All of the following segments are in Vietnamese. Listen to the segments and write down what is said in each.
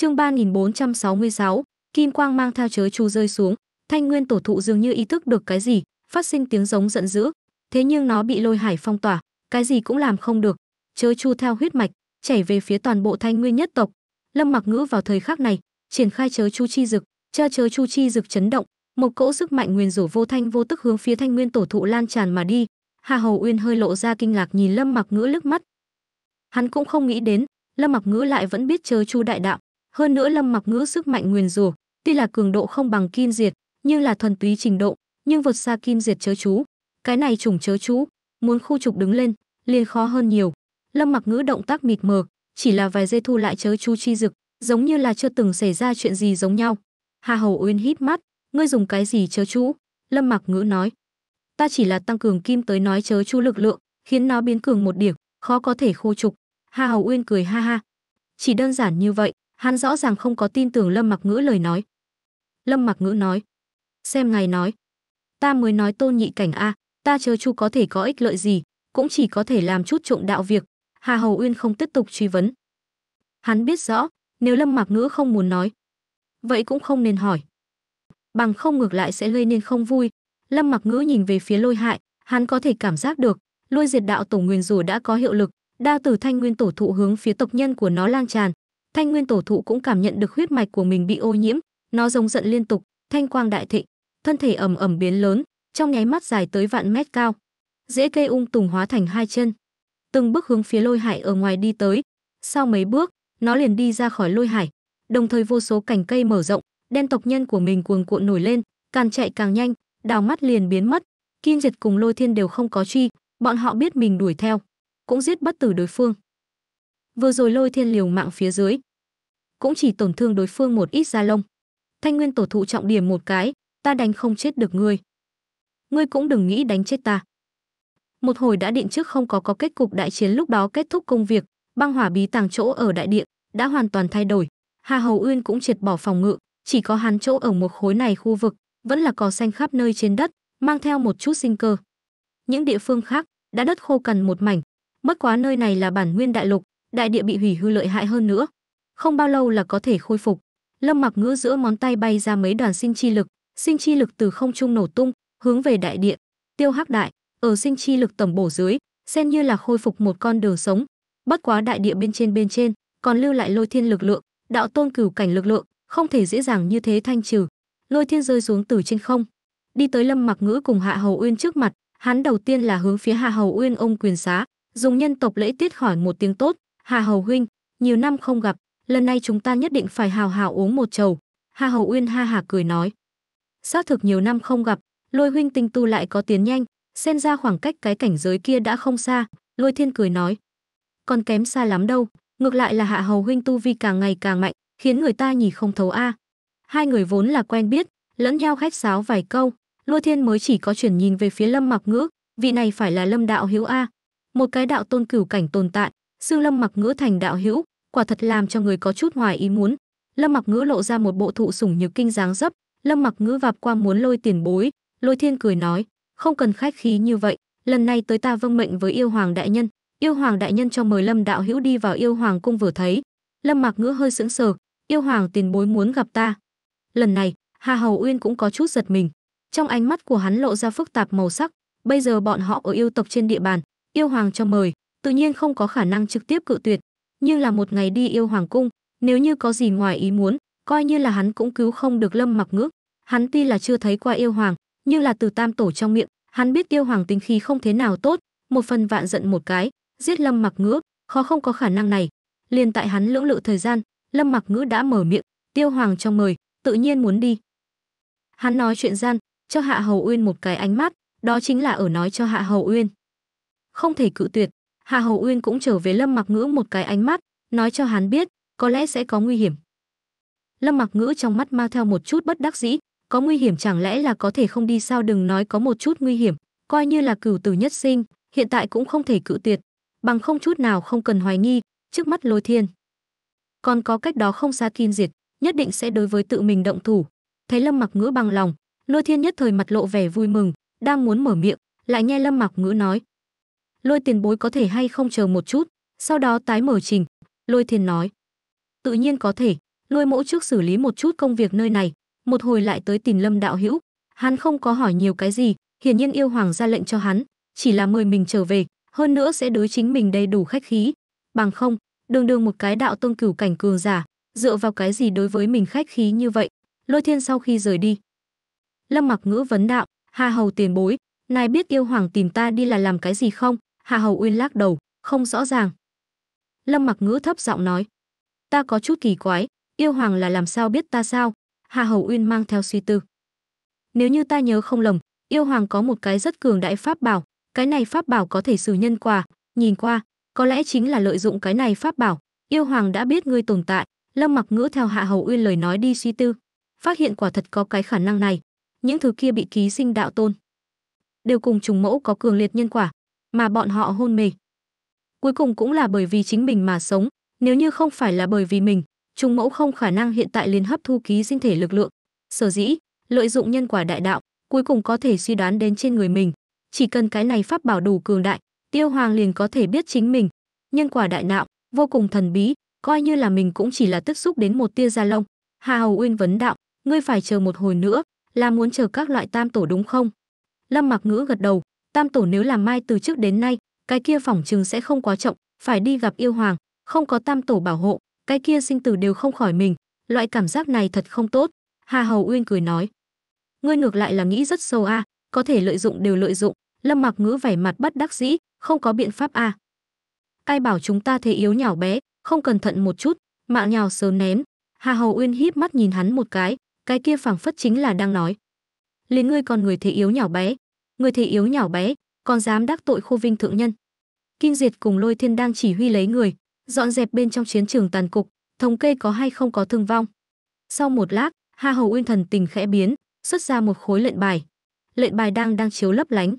Chương 3466, kim quang mang theo chớ chu rơi xuống, thanh nguyên tổ thụ dường như ý thức được cái gì, phát sinh tiếng giống giận dữ, thế nhưng nó bị lôi hải phong tỏa, cái gì cũng làm không được, chớ chu theo huyết mạch, chảy về phía toàn bộ thanh nguyên nhất tộc. Lâm Mặc Ngữ vào thời khắc này, triển khai chớ chu chi dực, cho chớ chu chi dực chấn động, một cỗ sức mạnh nguyên rủ vô thanh vô tức hướng phía thanh nguyên tổ thụ lan tràn mà đi. Hà Hầu Uyên hơi lộ ra kinh ngạc nhìn Lâm Mặc Ngữ lướt mắt. Hắn cũng không nghĩ đến, Lâm Mặc Ngữ lại vẫn biết chớ chu đại đạo, hơn nữa Lâm Mặc Ngữ sức mạnh nguyền rủa, tuy là cường độ không bằng Kim Diệt, nhưng là thuần túy trình độ, nhưng vượt xa Kim Diệt chớ chú. Cái này trùng chớ chú, muốn khu trục đứng lên, liền khó hơn nhiều. Lâm Mặc Ngữ động tác mịt mờ, chỉ là vài giây thu lại chớ chú chi dực, giống như là chưa từng xảy ra chuyện gì giống nhau. Hà Hầu Uyên hít mắt, ngươi dùng cái gì chớ chú? Lâm Mặc Ngữ nói, ta chỉ là tăng cường kim tới nói chớ chú lực lượng, khiến nó biến cường một điểm, khó có thể khô trục. Hà Hầu Uyên cười ha ha. Chỉ đơn giản như vậy, hắn rõ ràng không có tin tưởng lâm mặc ngữ lời nói lâm mặc ngữ nói xem ngài nói ta mới nói tôn nhị cảnh a ta chớ chu có thể có ích lợi gì cũng chỉ có thể làm chút trộm đạo việc hà hầu uyên không tiếp tục truy vấn hắn biết rõ nếu lâm mặc ngữ không muốn nói vậy cũng không nên hỏi bằng không ngược lại sẽ gây nên không vui lâm mặc ngữ nhìn về phía lôi hại hắn có thể cảm giác được lôi diệt đạo tổ nguyên rủa đã có hiệu lực đao tử thanh nguyên tổ thụ hướng phía tộc nhân của nó lan tràn thanh nguyên tổ thụ cũng cảm nhận được huyết mạch của mình bị ô nhiễm nó rống giận liên tục thanh quang đại thịnh thân thể ẩm ẩm biến lớn trong nháy mắt dài tới vạn mét cao dễ cây ung tùng hóa thành hai chân từng bước hướng phía lôi hải ở ngoài đi tới sau mấy bước nó liền đi ra khỏi lôi hải đồng thời vô số cành cây mở rộng đen tộc nhân của mình cuồng cuộn nổi lên càng chạy càng nhanh đào mắt liền biến mất kim diệt cùng lôi thiên đều không có truy bọn họ biết mình đuổi theo cũng giết bất tử đối phương Vừa rồi lôi thiên liều mạng phía dưới, cũng chỉ tổn thương đối phương một ít da lông. Thanh Nguyên tổ thụ trọng điểm một cái, ta đánh không chết được ngươi. Ngươi cũng đừng nghĩ đánh chết ta. Một hồi đã điện trước không có có kết cục đại chiến lúc đó kết thúc công việc, băng hỏa bí tàng chỗ ở đại điện đã hoàn toàn thay đổi. Hà Hầu Uyên cũng triệt bỏ phòng ngự, chỉ có hắn chỗ ở một khối này khu vực, vẫn là cỏ xanh khắp nơi trên đất, mang theo một chút sinh cơ. Những địa phương khác đã đất khô cằn một mảnh, mất quá nơi này là bản nguyên đại lục, đại địa bị hủy hư lợi hại hơn nữa. Không bao lâu là có thể khôi phục. Lâm Mặc Ngữ giữa món tay bay ra mấy đoàn sinh chi lực, sinh chi lực từ không trung nổ tung, hướng về đại địa. Tiêu Hắc Đại, ở sinh chi lực tầm bổ dưới, xem như là khôi phục một con đường sống. Bất quá đại địa bên trên bên trên, còn lưu lại lôi thiên lực lượng, đạo tôn cửu cảnh lực lượng, không thể dễ dàng như thế thanh trừ. Lôi thiên rơi xuống từ trên không, đi tới Lâm Mặc Ngữ cùng Hạ Hầu Uyên trước mặt, hắn đầu tiên là hướng phía Hạ Hầu Uyên ông quyền xá, dùng nhân tộc lễ tiết hỏi một tiếng tốt, Hà Hầu huynh, nhiều năm không gặp, lần này chúng ta nhất định phải hào hào uống một chầu. Hà Hầu Uyên ha hả cười nói. Xác thực nhiều năm không gặp, lôi huynh tinh tu lại có tiến nhanh, xen ra khoảng cách cái cảnh giới kia đã không xa, lôi thiên cười nói. Còn kém xa lắm đâu, ngược lại là hạ hầu huynh tu vi càng ngày càng mạnh, khiến người ta nhìn không thấu a. Hai người vốn là quen biết, lẫn nhau khách sáo vài câu, lôi thiên mới chỉ có chuyển nhìn về phía lâm mặc ngữ, vị này phải là lâm đạo hiếu a. Một cái đạo tôn cửu cảnh tồn tại, Sương Lâm Mặc Ngữ thành đạo hữu, quả thật làm cho người có chút ngoài ý muốn. Lâm Mặc Ngữ lộ ra một bộ thụ sủng nhược kinh dáng dấp, Lâm Mặc Ngữ vạp qua muốn lôi tiền bối, Lôi Thiên cười nói, không cần khách khí như vậy, lần này tới ta vâng mệnh với yêu hoàng đại nhân, yêu hoàng đại nhân cho mời Lâm đạo hữu đi vào yêu hoàng cung vừa thấy. Lâm Mặc Ngữ hơi sững sờ, yêu hoàng tiền bối muốn gặp ta. Lần này, Hà Hầu Uyên cũng có chút giật mình. Trong ánh mắt của hắn lộ ra phức tạp màu sắc, bây giờ bọn họ ở yêu tộc trên địa bàn, yêu hoàng cho mời, tự nhiên không có khả năng trực tiếp cự tuyệt, nhưng là một ngày đi yêu hoàng cung, nếu như có gì ngoài ý muốn, coi như là hắn cũng cứu không được Lâm Mặc Ngước. Hắn tuy là chưa thấy qua yêu hoàng, nhưng là từ tam tổ trong miệng, hắn biết yêu hoàng tính khí không thế nào tốt, một phần vạn giận một cái, giết Lâm Mặc Ngước, khó không có khả năng này. Liền tại hắn lưỡng lự thời gian, Lâm Mặc Ngữ đã mở miệng, Tiêu Hoàng trong mời, tự nhiên muốn đi. Hắn nói chuyện gian, cho Hạ Hầu Uyên một cái ánh mắt, đó chính là ở nói cho Hạ Hầu Uyên. Không thể cự tuyệt, Hà Hầu Uyên cũng trở về Lâm Mặc Ngữ một cái ánh mắt, nói cho hắn biết, có lẽ sẽ có nguy hiểm. Lâm Mặc Ngữ trong mắt mang theo một chút bất đắc dĩ, có nguy hiểm chẳng lẽ là có thể không đi sao đừng nói có một chút nguy hiểm, coi như là cửu tử nhất sinh, hiện tại cũng không thể cự tuyệt, bằng không chút nào không cần hoài nghi, trước mắt lôi thiên. Còn có cách đó không xa kinh diệt, nhất định sẽ đối với tự mình động thủ. Thấy Lâm Mặc Ngữ bằng lòng, Lôi Thiên nhất thời mặt lộ vẻ vui mừng, đang muốn mở miệng, lại nghe Lâm Mặc Ngữ nói, lôi tiền bối có thể hay không chờ một chút sau đó tái mở trình lôi thiên nói tự nhiên có thể lôi mẫu trước xử lý một chút công việc nơi này một hồi lại tới tìm lâm đạo hữu hắn không có hỏi nhiều cái gì hiển nhiên yêu hoàng ra lệnh cho hắn chỉ là mời mình trở về hơn nữa sẽ đối chính mình đầy đủ khách khí bằng không đường đường một cái đạo tôn cửu cảnh cường giả dựa vào cái gì đối với mình khách khí như vậy lôi thiên sau khi rời đi lâm mặc ngữ vấn đạo hà hầu tiền bối nài biết yêu hoàng tìm ta đi là làm cái gì không Hạ Hầu Uyên lắc đầu, không rõ ràng. Lâm Mặc Ngữ thấp giọng nói, ta có chút kỳ quái, yêu hoàng là làm sao biết ta sao? Hạ Hầu Uyên mang theo suy tư. Nếu như ta nhớ không lầm, yêu hoàng có một cái rất cường đại pháp bảo, cái này pháp bảo có thể xử nhân quả, nhìn qua, có lẽ chính là lợi dụng cái này pháp bảo, yêu hoàng đã biết ngươi tồn tại. Lâm Mặc Ngữ theo Hạ Hầu Uyên lời nói đi suy tư, phát hiện quả thật có cái khả năng này, những thứ kia bị ký sinh đạo tôn đều cùng trùng mẫu có cường liệt nhân quả, mà bọn họ hôn mê. Cuối cùng cũng là bởi vì chính mình mà sống, nếu như không phải là bởi vì mình, trùng mẫu không khả năng hiện tại liền hấp thu ký sinh thể lực lượng. Sở dĩ, lợi dụng nhân quả đại đạo, cuối cùng có thể suy đoán đến trên người mình. Chỉ cần cái này pháp bảo đủ cường đại, Tiêu Hoàng liền có thể biết chính mình. Nhân quả đại đạo, vô cùng thần bí, coi như là mình cũng chỉ là tức xúc đến một tia gia long Hà Hầu Uyên vấn đạo, ngươi phải chờ một hồi nữa, là muốn chờ các loại tam tổ đúng không? Lâm Mặc Ngữ gật đầu, tam tổ nếu làm mai từ trước đến nay cái kia phỏng chừng sẽ không quá trọng phải đi gặp yêu hoàng không có tam tổ bảo hộ cái kia sinh tử đều không khỏi mình loại cảm giác này thật không tốt hà hầu uyên cười nói ngươi ngược lại là nghĩ rất sâu a à, có thể lợi dụng đều lợi dụng lâm mặc ngữ vẻ mặt bất đắc dĩ không có biện pháp a à. ai bảo chúng ta thế yếu nhỏ bé không cẩn thận một chút mạng nhào sớm ném hà hầu uyên híp mắt nhìn hắn một cái cái kia phảng phất chính là đang nói liền ngươi còn người thế yếu nhỏ bé người thì yếu nhỏ bé, còn dám đắc tội khu vinh thượng nhân. Kinh Diệt cùng Lôi Thiên đang chỉ huy lấy người, dọn dẹp bên trong chiến trường tàn cục, thống kê có hay không có thương vong. Sau một lát, Hà Hầu Uyên thần tình khẽ biến, xuất ra một khối lệnh bài. Lệnh bài đang đang chiếu lấp lánh.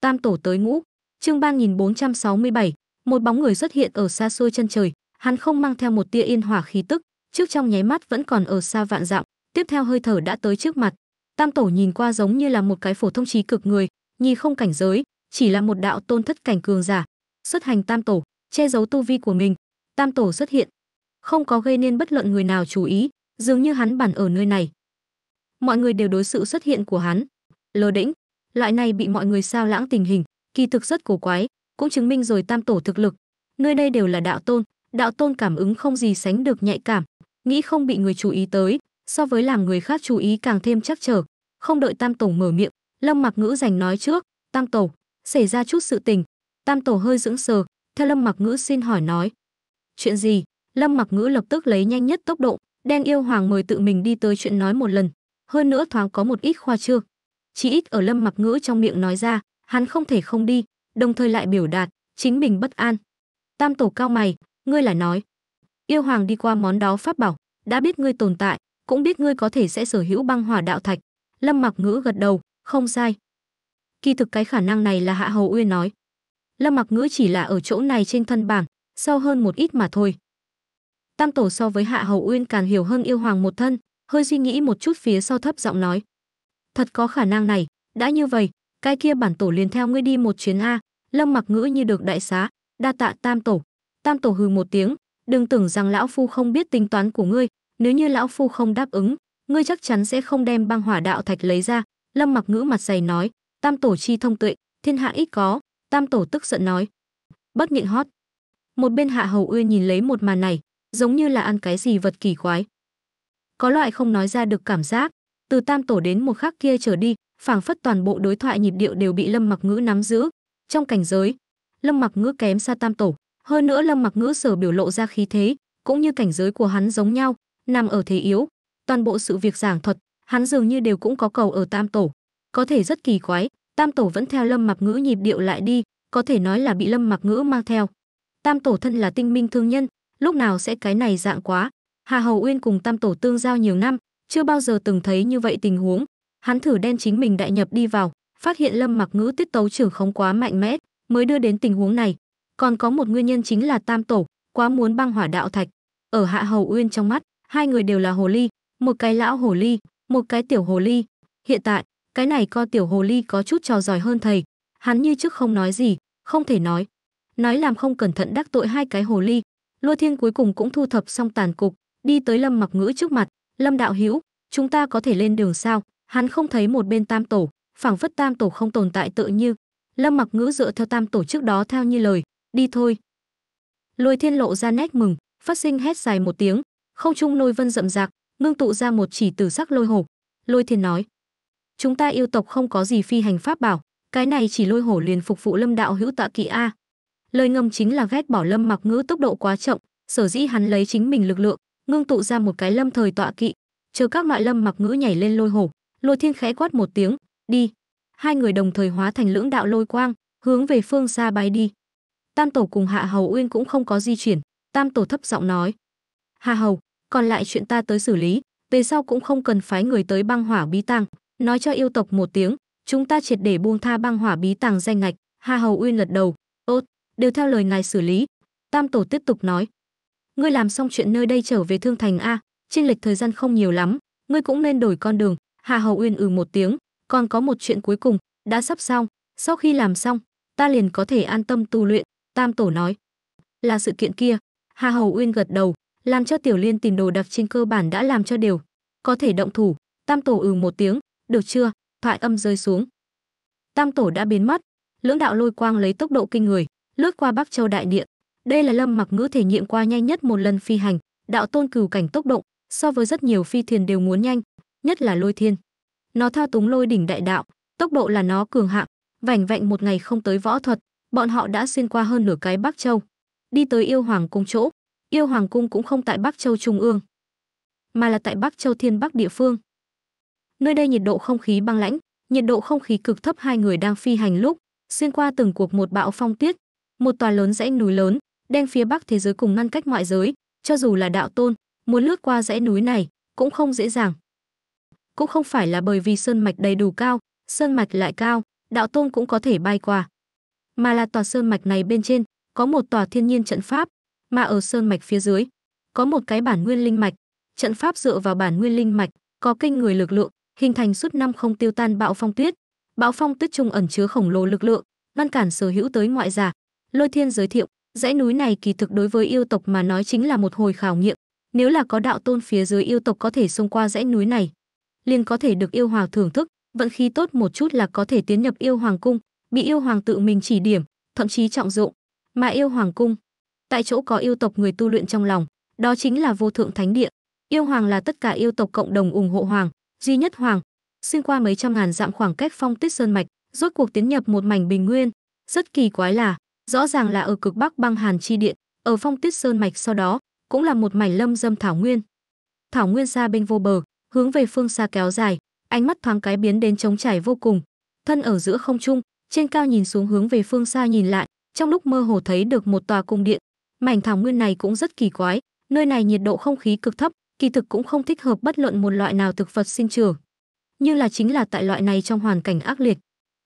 Tam tổ tới ngũ, chương 3467, một bóng người xuất hiện ở xa xôi chân trời, hắn không mang theo một tia yên hỏa khí tức, trước trong nháy mắt vẫn còn ở xa vạn dặm, tiếp theo hơi thở đã tới trước mặt. Tam tổ nhìn qua giống như là một cái phổ thông trí cực người, nhi không cảnh giới, chỉ là một đạo tôn thất cảnh cường giả. Xuất hành tam tổ, che giấu tu vi của mình, tam tổ xuất hiện, không có gây nên bất luận người nào chú ý, dường như hắn bản ở nơi này. Mọi người đều đối sự xuất hiện của hắn. Lơ đĩnh, loại này bị mọi người sao lãng tình hình, kỳ thực rất cổ quái, cũng chứng minh rồi tam tổ thực lực. Nơi đây đều là đạo tôn, đạo tôn cảm ứng không gì sánh được nhạy cảm, nghĩ không bị người chú ý tới, so với làm người khác chú ý càng thêm chắc trở. Không đợi Tam tổ mở miệng, Lâm Mặc Ngữ giành nói trước, "Tam Tổ, xảy ra chút sự tình." Tam Tổ hơi dưỡng sờ, theo Lâm Mặc Ngữ xin hỏi nói, "Chuyện gì?" Lâm Mặc Ngữ lập tức lấy nhanh nhất tốc độ, đen yêu hoàng mời tự mình đi tới chuyện nói một lần, hơn nữa thoáng có một ít khoa trương. Chỉ ít ở Lâm Mặc Ngữ trong miệng nói ra, hắn không thể không đi, đồng thời lại biểu đạt chính mình bất an. Tam Tổ cao mày, ngươi lại nói, yêu hoàng đi qua món đó pháp bảo, đã biết ngươi tồn tại, cũng biết ngươi có thể sẽ sở hữu băng hỏa đạo thạch. Lâm Mặc Ngữ gật đầu, không sai. Kỳ thực cái khả năng này là Hạ Hầu Uyên nói. Lâm Mặc Ngữ chỉ là ở chỗ này trên thân bảng, sâu hơn một ít mà thôi. Tam tổ so với Hạ Hầu Uyên càng hiểu hơn yêu hoàng một thân, hơi suy nghĩ một chút phía sau thấp giọng nói. Thật có khả năng này, đã như vậy, cái kia bản tổ liền theo ngươi đi một chuyến a. Lâm Mặc Ngữ như được đại xá, đa tạ Tam tổ. Tam tổ hừ một tiếng, đừng tưởng rằng lão phu không biết tính toán của ngươi, nếu như lão phu không đáp ứng ngươi chắc chắn sẽ không đem băng hỏa đạo thạch lấy ra lâm mặc ngữ mặt dày nói tam tổ chi thông tuệ thiên hạ ít có tam tổ tức giận nói bất miệng hót một bên hạ hầu uyên nhìn lấy một màn này giống như là ăn cái gì vật kỳ quái có loại không nói ra được cảm giác từ tam tổ đến một khắc kia trở đi phảng phất toàn bộ đối thoại nhịp điệu đều bị lâm mặc ngữ nắm giữ trong cảnh giới lâm mặc ngữ kém xa tam tổ hơn nữa lâm mặc ngữ sở biểu lộ ra khí thế cũng như cảnh giới của hắn giống nhau nằm ở thế yếu. Toàn bộ sự việc giảng thuật, hắn dường như đều cũng có cầu ở tam tổ. Có thể rất kỳ quái, tam tổ vẫn theo lâm mặc ngữ nhịp điệu lại đi, có thể nói là bị lâm mặc ngữ mang theo. Tam tổ thân là tinh minh thương nhân, lúc nào sẽ cái này dạng quá. Hà Hầu Uyên cùng tam tổ tương giao nhiều năm, chưa bao giờ từng thấy như vậy tình huống. Hắn thử đem chính mình đại nhập đi vào, phát hiện lâm mặc ngữ tiết tấu trưởng không quá mạnh mẽ, mới đưa đến tình huống này. Còn có một nguyên nhân chính là tam tổ, quá muốn băng hỏa đạo thạch. Ở Hạ Hầu Uyên trong mắt, hai người đều là hồ ly, một cái lão hồ ly, một cái tiểu hồ ly. Hiện tại, cái này co tiểu hồ ly có chút trò giỏi hơn thầy, hắn như trước không nói gì, không thể nói. Nói làm không cẩn thận đắc tội hai cái hồ ly. Lua Thiên cuối cùng cũng thu thập xong tàn cục, đi tới Lâm Mặc Ngữ trước mặt, "Lâm đạo hữu, chúng ta có thể lên đường sao?" Hắn không thấy một bên Tam tổ, phảng phất Tam tổ không tồn tại tự như. Lâm Mặc Ngữ dựa theo Tam tổ trước đó theo như lời, "Đi thôi." Lôi Thiên lộ ra nét mừng, phát sinh hét dài một tiếng, không trung lôi vân rậm rạc, ngưng tụ ra một chỉ tử sắc lôi hổ. Lôi Thiên nói: "Chúng ta yêu tộc không có gì phi hành pháp bảo, cái này chỉ lôi hổ liền phục vụ Lâm đạo hữu tọa kỵ a." Lời ngầm chính là ghét bỏ Lâm Mặc Ngữ tốc độ quá chậm, sở dĩ hắn lấy chính mình lực lượng, ngưng tụ ra một cái lâm thời tọa kỵ, chờ các loại Lâm Mặc Ngữ nhảy lên lôi hổ, Lôi Thiên khẽ quát một tiếng, "Đi!" Hai người đồng thời hóa thành lưỡng đạo lôi quang, hướng về phương xa bay đi. Tam tổ cùng Hạ Hầu Uyên cũng không có di chuyển, Tam tổ thấp giọng nói: "Hạ Hầu, còn lại chuyện ta tới xử lý, về sau cũng không cần phái người tới băng hỏa bí tàng, nói cho yêu tộc một tiếng, chúng ta triệt để buông tha băng hỏa bí tàng danh ngạch, Hà Hầu Uyên lật đầu, "Tốt, đều theo lời ngài xử lý." Tam tổ tiếp tục nói, "Ngươi làm xong chuyện nơi đây trở về Thương Thành a, trên lịch thời gian không nhiều lắm, ngươi cũng nên đổi con đường." Hà Hầu Uyên ừ một tiếng, "Còn có một chuyện cuối cùng, đã sắp xong, sau khi làm xong, ta liền có thể an tâm tu luyện." Tam tổ nói, "Là sự kiện kia." Hà Hầu Uyên gật đầu, làm cho Tiểu Liên tìm đồ đạc trên cơ bản đã làm cho đều. Có thể động thủ, Tam Tổ ừ một tiếng, được chưa, thoại âm rơi xuống. Tam Tổ đã biến mất, lưỡng đạo lôi quang lấy tốc độ kinh người, lướt qua Bắc Châu đại điện Đây là Lâm Mặc Ngữ thể nghiệm qua nhanh nhất một lần phi hành, đạo tôn cửu cảnh tốc độ, so với rất nhiều phi thuyền đều muốn nhanh, nhất là lôi thiên. Nó thao túng lôi đỉnh đại đạo, tốc độ là nó cường hạng, vảnh vạnh một ngày không tới võ thuật, bọn họ đã xuyên qua hơn nửa cái Bắc Châu, đi tới yêu hoàng cung chỗ, yêu hoàng cung cũng không tại Bắc Châu Trung ương, mà là tại Bắc Châu Thiên Bắc địa phương. Nơi đây nhiệt độ không khí băng lãnh, nhiệt độ không khí cực thấp hai người đang phi hành lúc, xuyên qua từng cuộc một bão phong tiết, một tòa lớn dãy núi lớn, đem phía Bắc thế giới cùng ngăn cách ngoại giới, cho dù là đạo tôn, muốn lướt qua dãy núi này cũng không dễ dàng. Cũng không phải là bởi vì sơn mạch đầy đủ cao, sơn mạch lại cao, đạo tôn cũng có thể bay qua. Mà là tòa sơn mạch này bên trên có một tòa thiên nhiên trận pháp, mà ở sơn mạch phía dưới có một cái bản nguyên linh mạch, trận pháp dựa vào bản nguyên linh mạch, có kinh người lực lượng, hình thành suốt năm không tiêu tan bão phong tuyết. bão phong tuyết trung ẩn chứa khổng lồ lực lượng, ngăn cản sở hữu tới ngoại giả. Lôi Thiên giới thiệu, dãy núi này kỳ thực đối với yêu tộc mà nói chính là một hồi khảo nghiệm, nếu là có đạo tôn phía dưới yêu tộc có thể xông qua dãy núi này, liền có thể được yêu hoàng thưởng thức, vận khí tốt một chút là có thể tiến nhập yêu hoàng cung, bị yêu hoàng tự mình chỉ điểm, thậm chí trọng dụng. Mà yêu hoàng cung tại chỗ có yêu tộc người tu luyện trong lòng đó chính là vô thượng thánh địa yêu hoàng là tất cả yêu tộc cộng đồng ủng hộ hoàng duy nhất hoàng xuyên qua mấy trăm ngàn dặm khoảng cách phong tuyết sơn mạch rốt cuộc tiến nhập một mảnh bình nguyên rất kỳ quái là rõ ràng là ở cực bắc băng hàn chi điện ở phong tuyết sơn mạch sau đó cũng là một mảnh lâm dâm thảo nguyên thảo nguyên xa bên vô bờ hướng về phương xa kéo dài ánh mắt thoáng cái biến đến trống trải vô cùng thân ở giữa không trung trên cao nhìn xuống hướng về phương xa nhìn lại trong lúc mơ hồ thấy được một tòa cung điện mảnh thảo nguyên này cũng rất kỳ quái nơi này nhiệt độ không khí cực thấp kỳ thực cũng không thích hợp bất luận một loại nào thực vật sinh trưởng như là chính là tại loại này trong hoàn cảnh ác liệt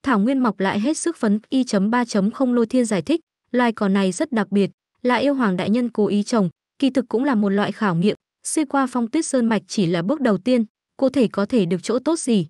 thảo nguyên mọc lại hết sức phấn y 3.0 lôi thiên giải thích loài cỏ này rất đặc biệt là yêu hoàng đại nhân cố ý trồng kỳ thực cũng là một loại khảo nghiệm xuyên qua phong tuyết sơn mạch chỉ là bước đầu tiên cô thể có thể được chỗ tốt gì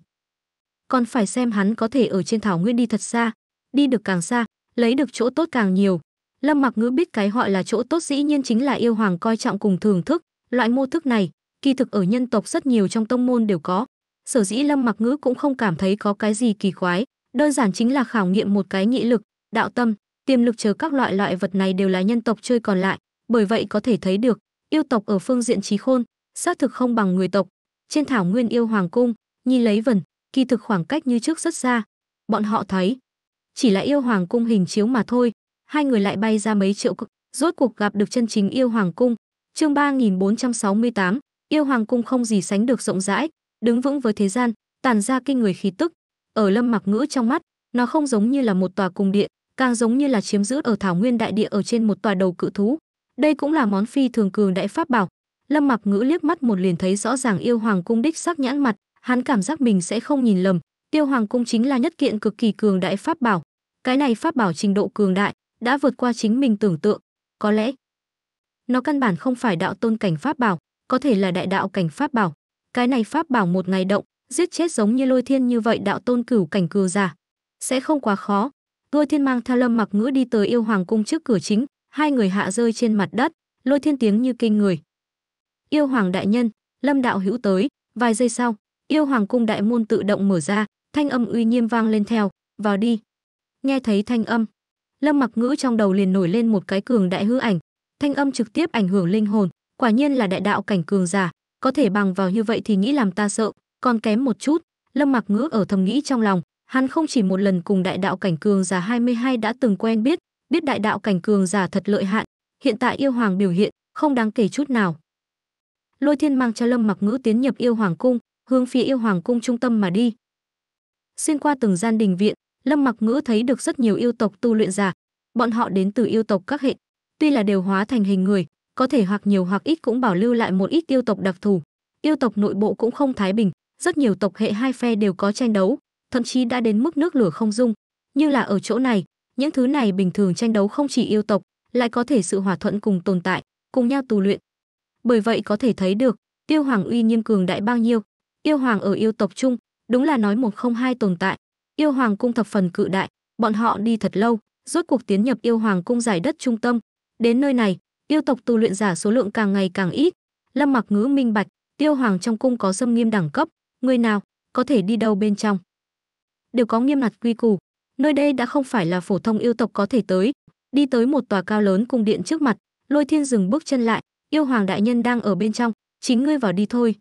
còn phải xem hắn có thể ở trên thảo nguyên đi thật xa đi được càng xa lấy được chỗ tốt càng nhiều Lâm Mặc Ngữ biết cái gọi là chỗ tốt dĩ nhiên chính là yêu hoàng coi trọng cùng thưởng thức, loại mô thức này, kỳ thực ở nhân tộc rất nhiều trong tông môn đều có. Sở dĩ Lâm Mặc Ngữ cũng không cảm thấy có cái gì kỳ quái, đơn giản chính là khảo nghiệm một cái nghị lực, đạo tâm, tiềm lực chờ các loại loại vật này đều là nhân tộc chơi còn lại, bởi vậy có thể thấy được, yêu tộc ở phương diện trí khôn, xác thực không bằng người tộc. Trên thảo nguyên yêu hoàng cung, nhi lấy vần, kỳ thực khoảng cách như trước rất xa. Bọn họ thấy, chỉ là yêu hoàng cung hình chiếu mà thôi, hai người lại bay ra mấy triệu cực, rốt cuộc gặp được chân chính yêu hoàng cung. Chương 3468, yêu hoàng cung không gì sánh được rộng rãi, đứng vững với thế gian, tàn ra kinh người khí tức. Ở Lâm Mặc Ngữ trong mắt, nó không giống như là một tòa cung điện, càng giống như là chiếm giữ ở thảo nguyên đại địa ở trên một tòa đầu cự thú. Đây cũng là món phi thường cường đại pháp bảo. Lâm Mặc Ngữ liếc mắt một liền thấy rõ ràng yêu hoàng cung đích sắc nhãn mặt, hắn cảm giác mình sẽ không nhìn lầm, Tiêu Hoàng cung chính là nhất kiện cực kỳ cường đại pháp bảo. Cái này pháp bảo trình độ cường đại, đã vượt qua chính mình tưởng tượng, có lẽ nó căn bản không phải đạo tôn cảnh pháp bảo, có thể là đại đạo cảnh pháp bảo. Cái này pháp bảo một ngày động, giết chết giống như lôi thiên như vậy đạo tôn cửu cảnh cừu giả, sẽ không quá khó. Lôi thiên mang theo lâm mặc ngữ đi tới yêu hoàng cung trước cửa chính, hai người hạ rơi trên mặt đất, lôi thiên tiếng như kinh người. Yêu hoàng đại nhân, lâm đạo hữu tới, vài giây sau, yêu hoàng cung đại môn tự động mở ra, thanh âm uy nghiêm vang lên theo, vào đi. Nghe thấy thanh âm, lâm mặc ngữ trong đầu liền nổi lên một cái cường đại hư ảnh thanh âm trực tiếp ảnh hưởng linh hồn quả nhiên là đại đạo cảnh cường giả có thể bằng vào như vậy thì nghĩ làm ta sợ còn kém một chút lâm mặc ngữ ở thầm nghĩ trong lòng hắn không chỉ một lần cùng đại đạo cảnh cường giả 22 đã từng quen biết biết đại đạo cảnh cường giả thật lợi hạn hiện tại yêu hoàng biểu hiện không đáng kể chút nào lôi thiên mang cho lâm mặc ngữ tiến nhập yêu hoàng cung hướng phía yêu hoàng cung trung tâm mà đi xuyên qua từng gian đình viện Lâm Mặc Ngữ thấy được rất nhiều yêu tộc tu luyện giả, bọn họ đến từ yêu tộc các hệ, tuy là đều hóa thành hình người, có thể hoặc nhiều hoặc ít cũng bảo lưu lại một ít yêu tộc đặc thù. Yêu tộc nội bộ cũng không thái bình, rất nhiều tộc hệ hai phe đều có tranh đấu, thậm chí đã đến mức nước lửa không dung. Như là ở chỗ này, những thứ này bình thường tranh đấu không chỉ yêu tộc, lại có thể sự hòa thuận cùng tồn tại, cùng nhau tu luyện. Bởi vậy có thể thấy được, yêu hoàng uy nghiêm cường đại bao nhiêu. Yêu hoàng ở yêu tộc chung, đúng là nói một không hai tồn tại, Yêu Hoàng cung thập phần cự đại, bọn họ đi thật lâu, rốt cuộc tiến nhập Yêu Hoàng cung giải đất trung tâm. Đến nơi này, yêu tộc tu luyện giả số lượng càng ngày càng ít. Lâm Mặc Ngữ minh bạch, Tiêu Hoàng trong cung có xâm nghiêm đẳng cấp, người nào có thể đi đâu bên trong đều có nghiêm ngặt quy củ. Nơi đây đã không phải là phổ thông yêu tộc có thể tới. Đi tới một tòa cao lớn cung điện trước mặt, Lôi Thiên dừng bước chân lại, yêu hoàng đại nhân đang ở bên trong, chính ngươi vào đi thôi.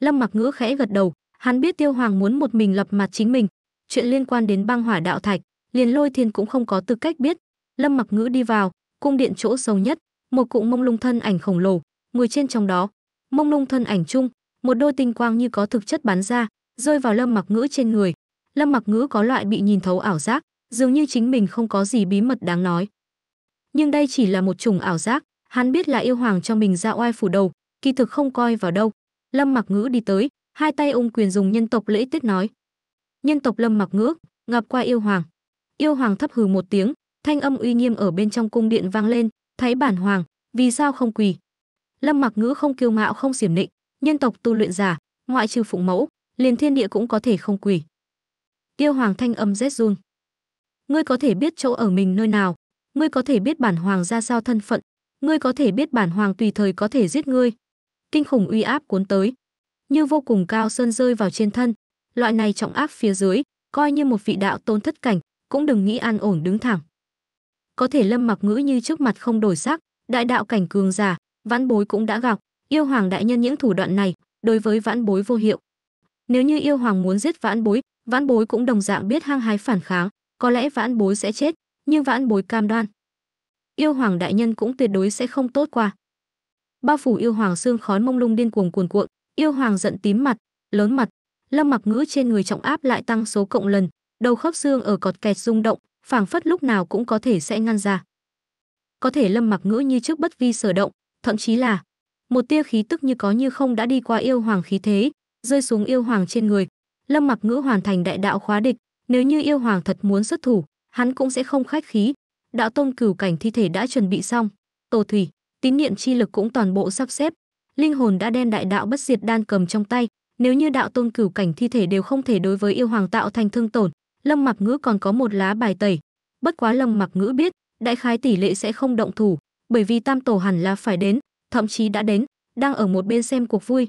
Lâm Mặc Ngữ khẽ gật đầu, hắn biết Tiêu Hoàng muốn một mình lập mặt chính mình, chuyện liên quan đến băng hỏa đạo thạch, liền lôi thiên cũng không có tư cách biết. Lâm mặc ngữ đi vào, cung điện chỗ sâu nhất, một cụm mông lung thân ảnh khổng lồ, ngồi trên trong đó. Mông lung thân ảnh chung, một đôi tinh quang như có thực chất bắn ra, rơi vào lâm mặc ngữ trên người. Lâm mặc ngữ có loại bị nhìn thấu ảo giác, dường như chính mình không có gì bí mật đáng nói. Nhưng đây chỉ là một chủng ảo giác, hắn biết là yêu hoàng cho mình ra oai phủ đầu, kỳ thực không coi vào đâu. Lâm mặc ngữ đi tới, hai tay ung quyền dùng nhân tộc lễ tiết nói, nhân tộc lâm mặc ngữ ngập qua yêu hoàng yêu hoàng thấp hừ một tiếng thanh âm uy nghiêm ở bên trong cung điện vang lên thấy bản hoàng vì sao không quỳ lâm mặc ngữ không kiêu ngạo không xiểm nịnh nhân tộc tu luyện giả ngoại trừ phụng mẫu liền thiên địa cũng có thể không quỳ yêu hoàng thanh âm rét run ngươi có thể biết chỗ ở mình nơi nào ngươi có thể biết bản hoàng ra sao thân phận ngươi có thể biết bản hoàng tùy thời có thể giết ngươi kinh khủng uy áp cuốn tới như vô cùng cao sơn rơi vào trên thân loại này trọng áp phía dưới coi như một vị đạo tôn thất cảnh cũng đừng nghĩ an ổn đứng thẳng có thể lâm mặc ngữ như trước mặt không đổi sắc đại đạo cảnh cường giả vãn bối cũng đã gặp yêu hoàng đại nhân những thủ đoạn này đối với vãn bối vô hiệu nếu như yêu hoàng muốn giết vãn bối vãn bối cũng đồng dạng biết hăng hái phản kháng có lẽ vãn bối sẽ chết nhưng vãn bối cam đoan yêu hoàng đại nhân cũng tuyệt đối sẽ không tốt qua bao phủ yêu hoàng xương khói mông lung điên cuồng cuồn cuộn yêu hoàng giận tím mặt lớn mặt lâm mặc ngữ trên người trọng áp lại tăng số cộng lần đầu khớp xương ở cọt kẹt rung động phảng phất lúc nào cũng có thể sẽ ngăn ra có thể lâm mặc ngữ như trước bất vi sở động thậm chí là một tia khí tức như có như không đã đi qua yêu hoàng khí thế rơi xuống yêu hoàng trên người lâm mặc ngữ hoàn thành đại đạo khóa địch nếu như yêu hoàng thật muốn xuất thủ hắn cũng sẽ không khách khí đạo tông cửu cảnh thi thể đã chuẩn bị xong tổ thủy tín niệm chi lực cũng toàn bộ sắp xếp linh hồn đã đem đại đạo bất diệt đan cầm trong tay nếu như đạo tôn cửu cảnh thi thể đều không thể đối với yêu hoàng tạo thành thương tổn, Lâm Mặc Ngữ còn có một lá bài tẩy. Bất quá Lâm Mặc Ngữ biết, đại khái tỷ lệ sẽ không động thủ, bởi vì tam tổ hẳn là phải đến, thậm chí đã đến, đang ở một bên xem cuộc vui.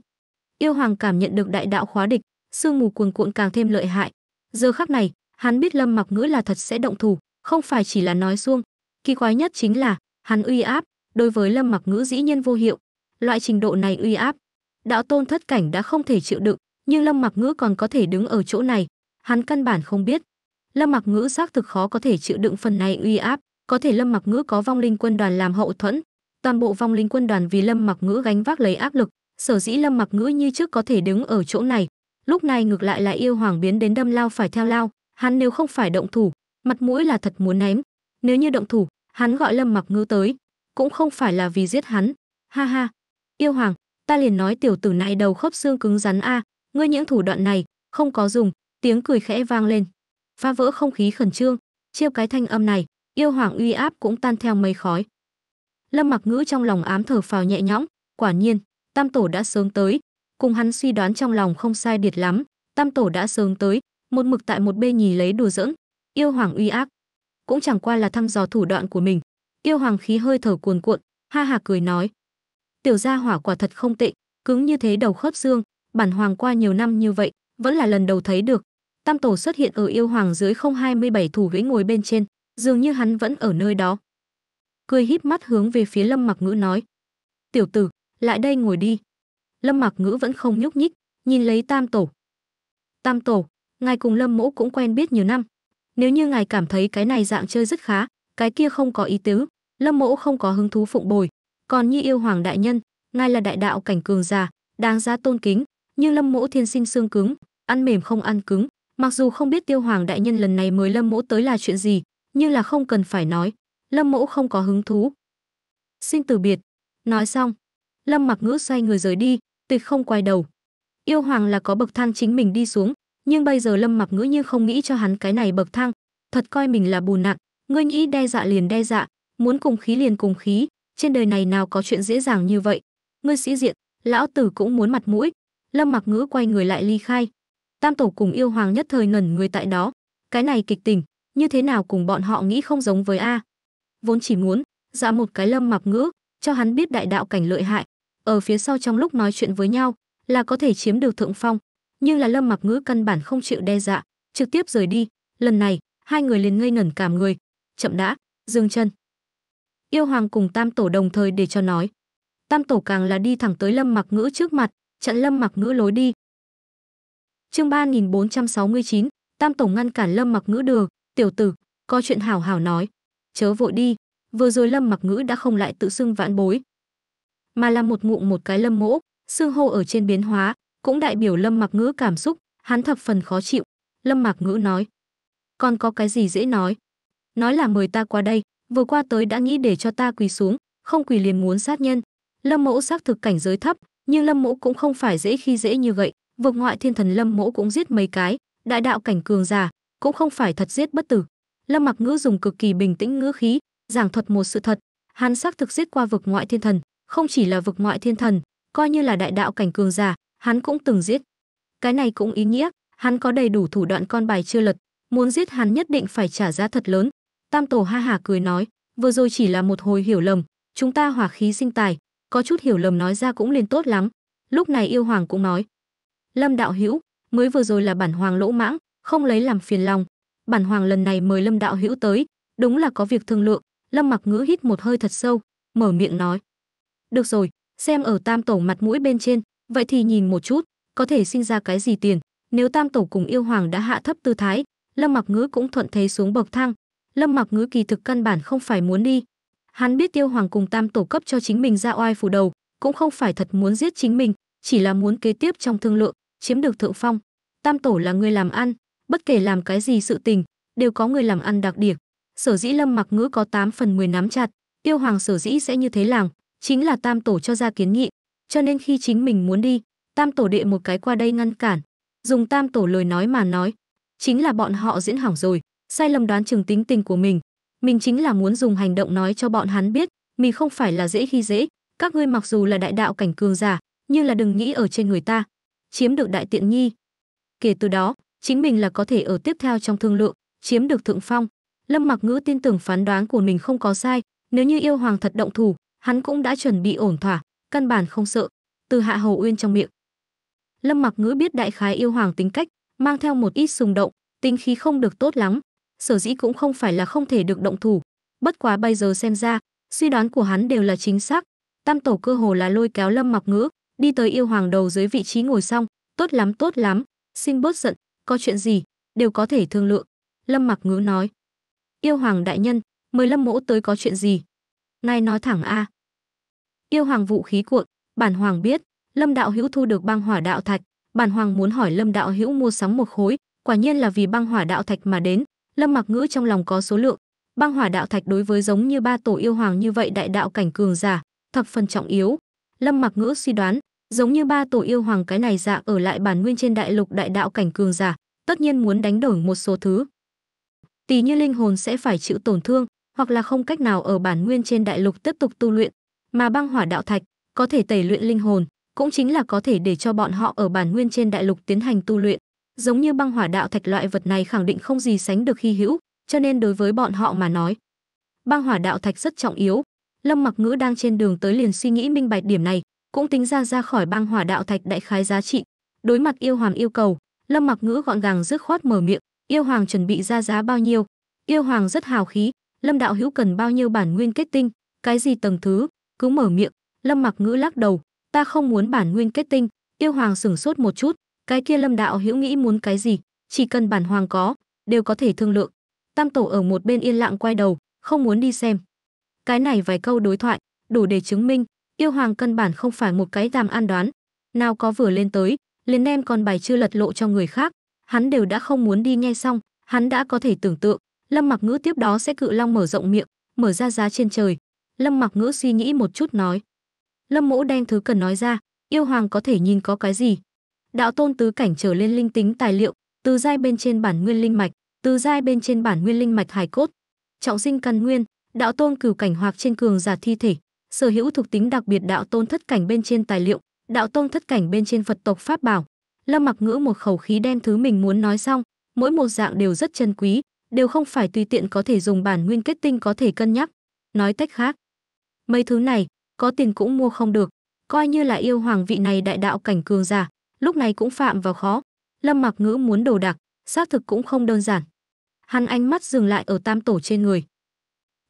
Yêu hoàng cảm nhận được đại đạo khóa địch, sương mù cuồn cuộn càng thêm lợi hại. Giờ khắc này, hắn biết Lâm Mặc Ngữ là thật sẽ động thủ, không phải chỉ là nói xuông Kỳ quái nhất chính là, hắn uy áp đối với Lâm Mặc Ngữ dĩ nhiên vô hiệu. Loại trình độ này uy áp Đạo tôn thất cảnh đã không thể chịu đựng, nhưng Lâm Mặc Ngữ còn có thể đứng ở chỗ này, hắn căn bản không biết. Lâm Mặc Ngữ xác thực khó có thể chịu đựng phần này uy áp, có thể Lâm Mặc Ngữ có vong linh quân đoàn làm hậu thuẫn, toàn bộ vong linh quân đoàn vì Lâm Mặc Ngữ gánh vác lấy áp lực, sở dĩ Lâm Mặc Ngữ như trước có thể đứng ở chỗ này, lúc này ngược lại là yêu hoàng biến đến đâm lao phải theo lao, hắn nếu không phải động thủ, mặt mũi là thật muốn ném. Nếu như động thủ, hắn gọi Lâm Mặc Ngữ tới, cũng không phải là vì giết hắn. Ha ha, yêu hoàng, ta liền nói tiểu tử này đầu khớp xương cứng rắn a, ngươi những thủ đoạn này không có dùng, tiếng cười khẽ vang lên, phá vỡ không khí khẩn trương, chiêu cái thanh âm này, yêu hoàng uy áp cũng tan theo mây khói. Lâm Mặc Ngữ trong lòng ám thở phào nhẹ nhõm, quả nhiên, Tam tổ đã sớm tới, cùng hắn suy đoán trong lòng không sai biệt lắm, Tam tổ đã sớm tới, một mực tại một bên nhì lấy đùa giỡn, yêu hoàng uy ác cũng chẳng qua là thăm dò thủ đoạn của mình. Yêu hoàng khí hơi thở cuồn cuộn, ha ha cười nói, tiểu gia hỏa quả thật không tệ, cứng như thế đầu khớp xương, bản hoàng qua nhiều năm như vậy, vẫn là lần đầu thấy được. Tam tổ xuất hiện ở yêu hoàng dưới không hai mươi bảy thủ ghế ngồi bên trên, dường như hắn vẫn ở nơi đó. Cười híp mắt hướng về phía Lâm Mặc Ngữ nói: "Tiểu tử, lại đây ngồi đi." Lâm Mặc Ngữ vẫn không nhúc nhích, nhìn lấy Tam tổ. "Tam tổ, ngài cùng Lâm Mỗ cũng quen biết nhiều năm, nếu như ngài cảm thấy cái này dạng chơi rất khá, cái kia không có ý tứ, Lâm Mỗ không có hứng thú phụng bồi, còn như yêu hoàng đại nhân ngài là đại đạo cảnh cường già đáng giá tôn kính nhưng lâm mỗ thiên sinh xương cứng ăn mềm không ăn cứng mặc dù không biết tiêu hoàng đại nhân lần này mời lâm mỗ tới là chuyện gì nhưng là không cần phải nói lâm mỗ không có hứng thú xin từ biệt nói xong lâm mặc ngữ xoay người rời đi tuyệt không quay đầu yêu hoàng là có bậc thang chính mình đi xuống nhưng bây giờ lâm mặc ngữ như không nghĩ cho hắn cái này bậc thang thật coi mình là bù nặng ngươi nghĩ đe dọa liền đe dọa muốn cùng khí liền cùng khí trên đời này nào có chuyện dễ dàng như vậy ngươi sĩ diện lão tử cũng muốn mặt mũi lâm mặc ngữ quay người lại ly khai tam tổ cùng yêu hoàng nhất thời ngẩn người tại đó cái này kịch tình như thế nào cùng bọn họ nghĩ không giống với a vốn chỉ muốn dạ một cái lâm mặc ngữ cho hắn biết đại đạo cảnh lợi hại ở phía sau trong lúc nói chuyện với nhau là có thể chiếm được thượng phong nhưng là lâm mặc ngữ căn bản không chịu đe dạ trực tiếp rời đi lần này hai người liền ngây ngẩn cảm người chậm đã dương chân yêu hoàng cùng tam tổ đồng thời để cho nói tam tổ càng là đi thẳng tới lâm mặc ngữ trước mặt chặn lâm mặc ngữ lối đi chương 3469, tam tổ ngăn cản lâm mặc ngữ đường tiểu tử có chuyện hảo hảo nói chớ vội đi vừa rồi lâm mặc ngữ đã không lại tự xưng vãn bối mà là một ngụm một cái lâm mỗ xương hô ở trên biến hóa cũng đại biểu lâm mặc ngữ cảm xúc hắn thập phần khó chịu lâm mặc ngữ nói còn có cái gì dễ nói nói là mời ta qua đây vừa qua tới đã nghĩ để cho ta quỳ xuống, không quỳ liền muốn sát nhân. Lâm Mẫu xác thực cảnh giới thấp, nhưng Lâm Mẫu cũng không phải dễ khi dễ như vậy, vực ngoại thiên thần Lâm Mẫu cũng giết mấy cái, đại đạo cảnh cường giả, cũng không phải thật giết bất tử. Lâm Mặc Ngữ dùng cực kỳ bình tĩnh ngữ khí, giảng thuật một sự thật, hắn xác thực giết qua vực ngoại thiên thần, không chỉ là vực ngoại thiên thần, coi như là đại đạo cảnh cường giả, hắn cũng từng giết. Cái này cũng ý nghĩa, hắn có đầy đủ thủ đoạn con bài chưa lật, muốn giết hắn nhất định phải trả giá thật lớn, Tam Tổ ha hả cười nói, vừa rồi chỉ là một hồi hiểu lầm, chúng ta hỏa khí sinh tài, có chút hiểu lầm nói ra cũng liền tốt lắm. Lúc này yêu hoàng cũng nói, Lâm đạo hữu, mới vừa rồi là bản hoàng lỗ mãng, không lấy làm phiền lòng. Bản hoàng lần này mời Lâm đạo hữu tới, đúng là có việc thương lượng. Lâm Mặc Ngữ hít một hơi thật sâu, mở miệng nói, được rồi, xem ở Tam Tổ mặt mũi bên trên, vậy thì nhìn một chút, có thể sinh ra cái gì tiền. Nếu Tam Tổ cùng yêu hoàng đã hạ thấp tư thái, Lâm Mặc Ngữ cũng thuận thế xuống bậc thang, Lâm Mặc Ngữ kỳ thực căn bản không phải muốn đi. Hắn biết Tiêu Hoàng cùng Tam Tổ cấp cho chính mình ra oai phủ đầu, cũng không phải thật muốn giết chính mình, chỉ là muốn kế tiếp trong thương lượng, chiếm được thượng phong. Tam Tổ là người làm ăn, bất kể làm cái gì sự tình, đều có người làm ăn đặc điểm. Sở dĩ Lâm Mặc Ngữ có 8 phần 10 nắm chặt, Tiêu Hoàng sở dĩ sẽ như thế làng, chính là Tam Tổ cho ra kiến nghị, cho nên khi chính mình muốn đi, Tam Tổ đệ một cái qua đây ngăn cản, dùng Tam Tổ lời nói mà nói, chính là bọn họ diễn hỏng rồi, sai lầm đoán chừng tính tình của mình mình chính là muốn dùng hành động nói cho bọn hắn biết mình không phải là dễ khi dễ các ngươi mặc dù là đại đạo cảnh cường giả nhưng là đừng nghĩ ở trên người ta chiếm được đại tiện nhi kể từ đó chính mình là có thể ở tiếp theo trong thương lượng chiếm được thượng phong lâm mặc ngữ tin tưởng phán đoán của mình không có sai nếu như yêu hoàng thật động thủ hắn cũng đã chuẩn bị ổn thỏa căn bản không sợ từ hạ hầu uyên trong miệng lâm mặc ngữ biết đại khái yêu hoàng tính cách mang theo một ít xung động tính khí không được tốt lắm sở dĩ cũng không phải là không thể được động thủ. Bất quá bây giờ xem ra, suy đoán của hắn đều là chính xác. Tam tổ cơ hồ là lôi kéo Lâm Mặc Ngữ, đi tới yêu hoàng đầu dưới vị trí ngồi xong, tốt lắm tốt lắm, xin bớt giận, có chuyện gì, đều có thể thương lượng. Lâm Mặc Ngữ nói, yêu hoàng đại nhân, mời Lâm mỗ tới có chuyện gì. Ngài nói thẳng a. À. Yêu hoàng vũ khí cuộn, bản hoàng biết, Lâm đạo hữu thu được băng hỏa đạo thạch, bản hoàng muốn hỏi Lâm đạo hữu mua sắm một khối, quả nhiên là vì băng hỏa đạo thạch mà đến, Lâm Mặc Ngữ trong lòng có số lượng, băng hỏa đạo thạch đối với giống như ba tổ yêu hoàng như vậy đại đạo cảnh cường giả, thập phần trọng yếu. Lâm Mặc Ngữ suy đoán, giống như ba tổ yêu hoàng cái này dạ ở lại bản nguyên trên đại lục đại đạo cảnh cường giả, tất nhiên muốn đánh đổi một số thứ. Tỷ như linh hồn sẽ phải chịu tổn thương, hoặc là không cách nào ở bản nguyên trên đại lục tiếp tục tu luyện, mà băng hỏa đạo thạch có thể tẩy luyện linh hồn, cũng chính là có thể để cho bọn họ ở bản nguyên trên đại lục tiến hành tu luyện giống như băng hỏa đạo thạch loại vật này khẳng định không gì sánh được khi hữu, cho nên đối với bọn họ mà nói, băng hỏa đạo thạch rất trọng yếu. Lâm Mặc Ngữ đang trên đường tới liền suy nghĩ minh bạch điểm này, cũng tính ra ra khỏi băng hỏa đạo thạch đại khái giá trị. Đối mặt yêu hoàng yêu cầu, Lâm Mặc Ngữ gọn gàng dứt khoát mở miệng, yêu hoàng chuẩn bị ra giá bao nhiêu? Yêu hoàng rất hào khí, Lâm đạo hữu cần bao nhiêu bản nguyên kết tinh, cái gì tầng thứ, cứ mở miệng. Lâm Mặc Ngữ lắc đầu, ta không muốn bản nguyên kết tinh. Yêu hoàng sửng sốt một chút, cái kia lâm đạo hữu nghĩ muốn cái gì chỉ cần bản hoàng có đều có thể thương lượng tam tổ ở một bên yên lặng quay đầu không muốn đi xem cái này vài câu đối thoại đủ để chứng minh yêu hoàng căn bản không phải một cái đàm an đoán nào có vừa lên tới liền đem con bài chưa lật lộ cho người khác hắn đều đã không muốn đi nghe xong hắn đã có thể tưởng tượng lâm mặc ngữ tiếp đó sẽ cự long mở rộng miệng mở ra giá trên trời lâm mặc ngữ suy nghĩ một chút nói lâm mỗ đem thứ cần nói ra yêu hoàng có thể nhìn có cái gì đạo tôn tứ cảnh trở lên linh tính tài liệu từ giai bên trên bản nguyên linh mạch từ giai bên trên bản nguyên linh mạch hải cốt trọng sinh căn nguyên đạo tôn cửu cảnh hoặc trên cường giả thi thể sở hữu thuộc tính đặc biệt đạo tôn thất cảnh bên trên tài liệu đạo tôn thất cảnh bên trên phật tộc pháp bảo lâm mặc ngữ một khẩu khí đem thứ mình muốn nói xong mỗi một dạng đều rất chân quý đều không phải tùy tiện có thể dùng bản nguyên kết tinh có thể cân nhắc nói cách khác mấy thứ này có tiền cũng mua không được coi như là yêu hoàng vị này đại đạo cảnh cường giả lúc này cũng phạm vào khó. Lâm Mặc Ngữ muốn đồ đạc, xác thực cũng không đơn giản. Hắn ánh mắt dừng lại ở tam tổ trên người.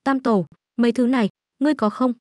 Tam tổ, mấy thứ này, ngươi có không?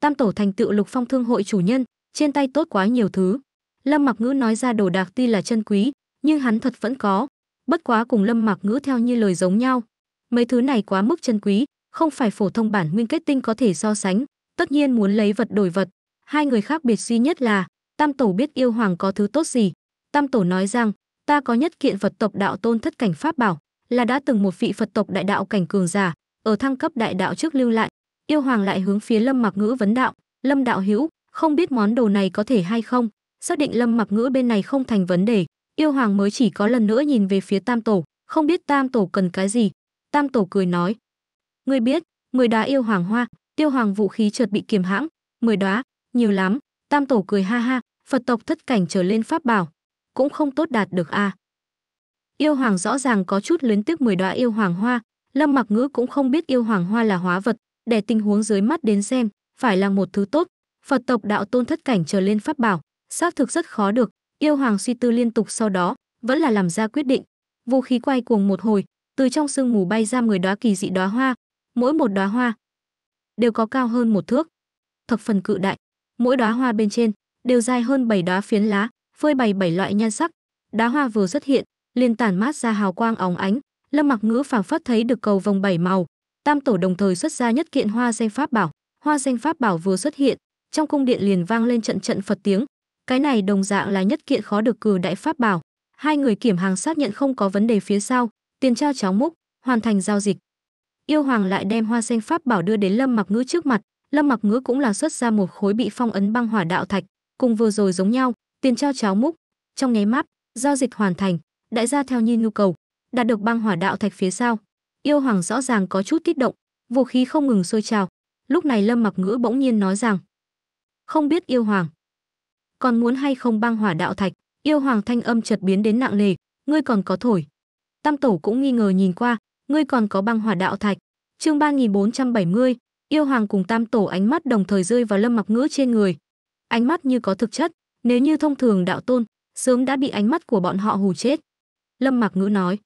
Tam tổ thành tựu Lục Phong Thương hội chủ nhân, trên tay tốt quá nhiều thứ. Lâm Mặc Ngữ nói ra đồ đạc tuy là chân quý, nhưng hắn thật vẫn có. Bất quá cùng Lâm Mặc Ngữ theo như lời giống nhau, mấy thứ này quá mức chân quý, không phải phổ thông bản nguyên kết tinh có thể so sánh, tất nhiên muốn lấy vật đổi vật. Hai người khác biệt duy nhất là, Tam Tổ biết yêu hoàng có thứ tốt gì. Tam Tổ nói rằng, ta có nhất kiện Phật tộc đạo tôn thất cảnh pháp bảo, là đã từng một vị Phật tộc đại đạo cảnh cường giả, ở thăng cấp đại đạo trước lưu lại. Yêu hoàng lại hướng phía Lâm Mặc Ngữ vấn đạo, Lâm đạo hữu, không biết món đồ này có thể hay không, xác định Lâm Mặc Ngữ bên này không thành vấn đề, yêu hoàng mới chỉ có lần nữa nhìn về phía Tam Tổ, không biết Tam Tổ cần cái gì. Tam Tổ cười nói, ngươi biết, mười đóa yêu hoàng hoa, tiêu hoàng vũ khí chợt bị kiềm hãm, mười đóa, nhiều lắm. Tam Tổ cười ha ha, Phật tộc thất cảnh trở lên pháp bảo, cũng không tốt đạt được a. À. Yêu hoàng rõ ràng có chút luyến tiếc mười đóa yêu hoàng hoa, Lâm Mặc Ngữ cũng không biết yêu hoàng hoa là hóa vật, để tình huống dưới mắt đến xem, phải là một thứ tốt. Phật tộc đạo tôn thất cảnh trở lên pháp bảo, xác thực rất khó được, yêu hoàng suy tư liên tục sau đó, vẫn là làm ra quyết định. Vũ khí quay cuồng một hồi, từ trong sương mù bay ra 10 đóa kỳ dị đóa hoa, mỗi một đóa hoa đều có cao hơn một thước, thập phần cự đại, mỗi đóa hoa bên trên đều dài hơn bảy đóa phiến lá, phơi bày bảy loại nhan sắc. Đá hoa vừa xuất hiện, liền tản mát ra hào quang óng ánh, Lâm Mặc Ngữ phảng phất thấy được cầu vòng bảy màu. Tam tổ đồng thời xuất ra nhất kiện hoa danh pháp bảo, hoa danh pháp bảo vừa xuất hiện, trong cung điện liền vang lên trận trận Phật tiếng. Cái này đồng dạng là nhất kiện khó được cử đại pháp bảo. Hai người kiểm hàng xác nhận không có vấn đề phía sau, tiền trao cháo múc, hoàn thành giao dịch. Yêu Hoàng lại đem hoa danh pháp bảo đưa đến Lâm Mặc Ngữ trước mặt, Lâm Mặc Ngữ cũng là xuất ra một khối bị phong ấn băng hỏa đạo thạch, cùng vừa rồi giống nhau tiền cho cháo múc trong nháy mắt giao dịch hoàn thành đại gia theo như nhu cầu đạt được băng hỏa đạo thạch phía sau yêu hoàng rõ ràng có chút kích động vũ khí không ngừng sôi trào lúc này lâm mặc ngữ bỗng nhiên nói rằng không biết yêu hoàng còn muốn hay không băng hỏa đạo thạch yêu hoàng thanh âm chợt biến đến nặng nề ngươi còn có thổi tam tổ cũng nghi ngờ nhìn qua ngươi còn có băng hỏa đạo thạch chương 3470, yêu hoàng cùng tam tổ ánh mắt đồng thời rơi vào lâm mặc ngữ trên người ánh mắt như có thực chất, nếu như thông thường đạo tôn, sớm đã bị ánh mắt của bọn họ hù chết. Lâm Mạc Ngữ nói,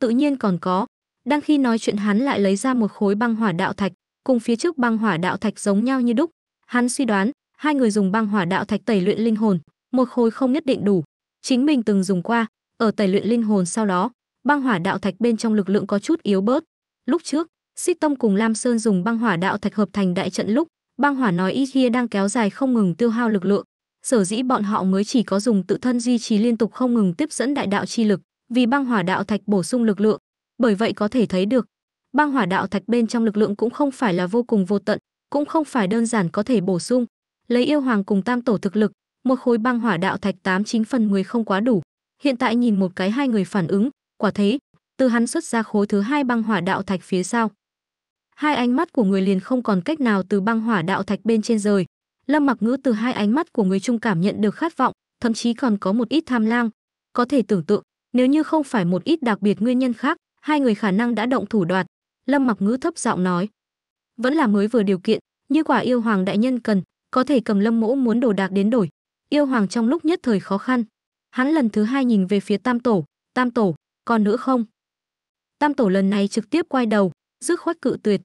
tự nhiên còn có, đang khi nói chuyện hắn lại lấy ra một khối băng hỏa đạo thạch, cùng phía trước băng hỏa đạo thạch giống nhau như đúc, hắn suy đoán, hai người dùng băng hỏa đạo thạch tẩy luyện linh hồn, một khối không nhất định đủ, chính mình từng dùng qua, ở tẩy luyện linh hồn sau đó, băng hỏa đạo thạch bên trong lực lượng có chút yếu bớt. Lúc trước, Xích Tông cùng Lam Sơn dùng băng hỏa đạo thạch hợp thành đại trận lúc, Băng hỏa nói ít kia đang kéo dài không ngừng tiêu hao lực lượng, sở dĩ bọn họ mới chỉ có dùng tự thân duy trì liên tục không ngừng tiếp dẫn đại đạo chi lực, vì băng hỏa đạo thạch bổ sung lực lượng, bởi vậy có thể thấy được, băng hỏa đạo thạch bên trong lực lượng cũng không phải là vô cùng vô tận, cũng không phải đơn giản có thể bổ sung. Lấy yêu hoàng cùng tam tổ thực lực, một khối băng hỏa đạo thạch tám chín phần người không quá đủ. Hiện tại nhìn một cái hai người phản ứng, quả thế, từ hắn xuất ra khối thứ hai băng hỏa đạo thạch phía sau, hai ánh mắt của người liền không còn cách nào từ băng hỏa đạo thạch bên trên rời lâm mặc ngữ từ hai ánh mắt của người trung cảm nhận được khát vọng thậm chí còn có một ít tham lam có thể tưởng tượng nếu như không phải một ít đặc biệt nguyên nhân khác hai người khả năng đã động thủ đoạt lâm mặc ngữ thấp giọng nói vẫn là mới vừa điều kiện như quả yêu hoàng đại nhân cần có thể cầm lâm mỗ muốn đồ đạc đến đổi yêu hoàng trong lúc nhất thời khó khăn hắn lần thứ hai nhìn về phía tam tổ tam tổ còn nữa không tam tổ lần này trực tiếp quay đầu dứt khoát cự tuyệt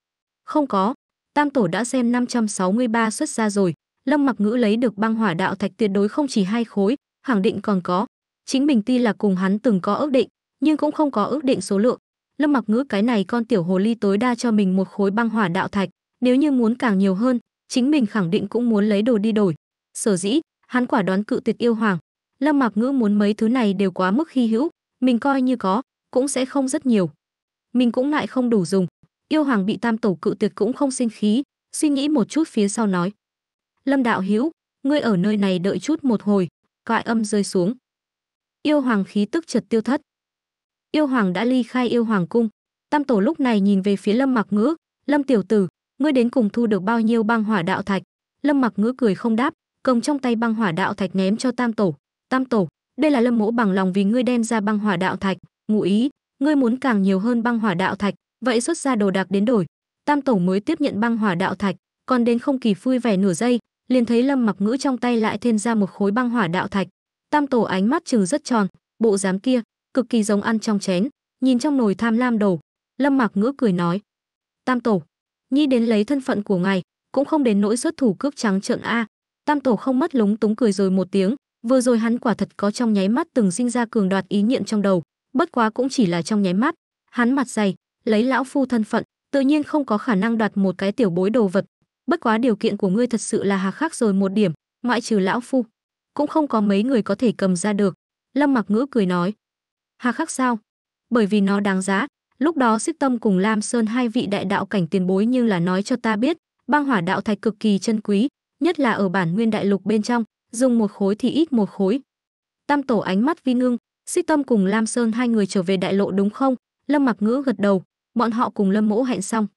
không có, tam tổ đã xem 563 xuất ra rồi, Lâm Mặc Ngữ lấy được băng hỏa đạo thạch tuyệt đối không chỉ hai khối, khẳng định còn có. Chính mình tuy là cùng hắn từng có ước định, nhưng cũng không có ước định số lượng. Lâm Mặc Ngữ cái này con tiểu hồ ly tối đa cho mình một khối băng hỏa đạo thạch, nếu như muốn càng nhiều hơn, chính mình khẳng định cũng muốn lấy đồ đi đổi. Sở dĩ, hắn quả đoán cự tuyệt yêu hoàng. Lâm Mặc Ngữ muốn mấy thứ này đều quá mức hy hữu, mình coi như có, cũng sẽ không rất nhiều. Mình cũng lại không đủ dùng, yêu hoàng bị tam tổ cự tuyệt cũng không sinh khí suy nghĩ một chút phía sau nói lâm đạo hữu ngươi ở nơi này đợi chút một hồi cõi âm rơi xuống yêu hoàng khí tức chợt tiêu thất yêu hoàng đã ly khai yêu hoàng cung tam tổ lúc này nhìn về phía lâm mặc ngữ lâm tiểu tử ngươi đến cùng thu được bao nhiêu băng hỏa đạo thạch lâm mặc ngữ cười không đáp cầm trong tay băng hỏa đạo thạch ném cho tam tổ tam tổ đây là lâm mỗ bằng lòng vì ngươi đem ra băng hỏa đạo thạch ngụ ý ngươi muốn càng nhiều hơn băng hỏa đạo thạch vậy xuất ra đồ đạc đến đổi tam tổ mới tiếp nhận băng hỏa đạo thạch còn đến không kỳ vui vẻ nửa giây liền thấy lâm mặc ngữ trong tay lại thêm ra một khối băng hỏa đạo thạch tam tổ ánh mắt chừng rất tròn bộ dám kia cực kỳ giống ăn trong chén nhìn trong nồi tham lam đầu lâm mặc ngữ cười nói tam tổ nhi đến lấy thân phận của ngài cũng không đến nỗi xuất thủ cướp trắng trợn a tam tổ không mất lúng túng cười rồi một tiếng vừa rồi hắn quả thật có trong nháy mắt từng sinh ra cường đoạt ý niệm trong đầu bất quá cũng chỉ là trong nháy mắt hắn mặt dày lấy lão phu thân phận tự nhiên không có khả năng đoạt một cái tiểu bối đồ vật bất quá điều kiện của ngươi thật sự là hà khác rồi một điểm ngoại trừ lão phu cũng không có mấy người có thể cầm ra được lâm mặc ngữ cười nói hà khắc sao bởi vì nó đáng giá lúc đó xích tâm cùng lam sơn hai vị đại đạo cảnh tiền bối như là nói cho ta biết băng hỏa đạo thạch cực kỳ chân quý nhất là ở bản nguyên đại lục bên trong dùng một khối thì ít một khối tam tổ ánh mắt vi ngưng xích tâm cùng lam sơn hai người trở về đại lộ đúng không lâm mặc ngữ gật đầu bọn họ cùng Lâm Mỗ hẹn xong.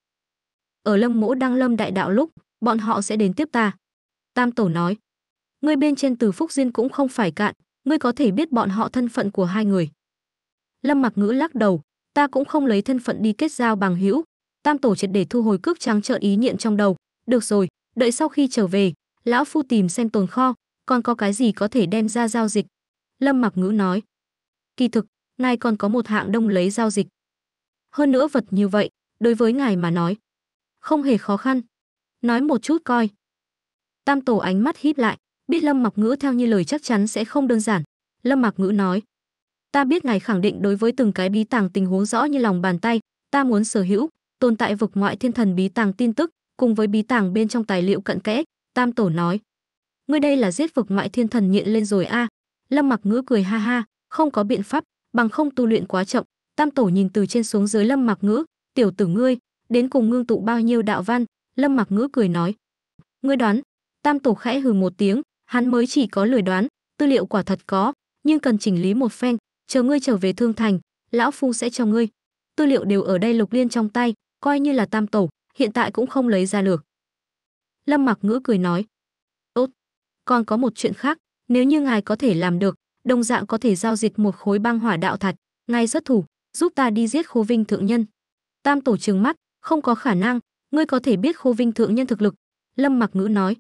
Ở Lâm Mỗ đang lâm đại đạo lúc, bọn họ sẽ đến tiếp ta. Tam Tổ nói, ngươi bên trên từ Phúc Diên cũng không phải cạn, ngươi có thể biết bọn họ thân phận của hai người. Lâm Mặc Ngữ lắc đầu, ta cũng không lấy thân phận đi kết giao bằng hữu. Tam Tổ triệt để thu hồi cước trắng trợn ý niệm trong đầu. Được rồi, đợi sau khi trở về, lão phu tìm xem tồn kho, còn có cái gì có thể đem ra giao dịch. Lâm Mặc Ngữ nói, kỳ thực, ngài còn có một hạng đông lấy giao dịch. Hơn nữa vật như vậy, đối với ngài mà nói, không hề khó khăn. Nói một chút coi. Tam tổ ánh mắt híp lại, biết Lâm Mặc Ngữ theo như lời chắc chắn sẽ không đơn giản. Lâm Mặc Ngữ nói, ta biết ngài khẳng định đối với từng cái bí tàng tình huống rõ như lòng bàn tay, ta muốn sở hữu, tồn tại vực ngoại thiên thần bí tàng tin tức, cùng với bí tàng bên trong tài liệu cận kẽ, Tam tổ nói. Ngươi đây là giết vực ngoại thiên thần nghiện lên rồi a. À. Lâm Mặc Ngữ cười ha ha, không có biện pháp, bằng không tu luyện quá chậm, Tam tổ nhìn từ trên xuống dưới Lâm Mặc Ngữ, "Tiểu tử ngươi, đến cùng ngưng tụ bao nhiêu đạo văn?" Lâm Mặc Ngữ cười nói, "Ngươi đoán?" Tam tổ khẽ hừ một tiếng, hắn mới chỉ có lười đoán, tư liệu quả thật có, nhưng cần chỉnh lý một phen, chờ ngươi trở về thương thành, lão phu sẽ cho ngươi. Tư liệu đều ở đây Lục Liên trong tay, coi như là tam tổ, hiện tại cũng không lấy ra được. Lâm Mặc Ngữ cười nói, "Tốt, còn có một chuyện khác, nếu như ngài có thể làm được, đồng dạng có thể giao dịch một khối băng hỏa đạo thạch, ngài rất thủ, giúp ta đi giết Khô Vinh thượng nhân. Tam tổ trừng mắt, không có khả năng, ngươi có thể biết Khô Vinh thượng nhân thực lực. Lâm Mặc Ngữ nói.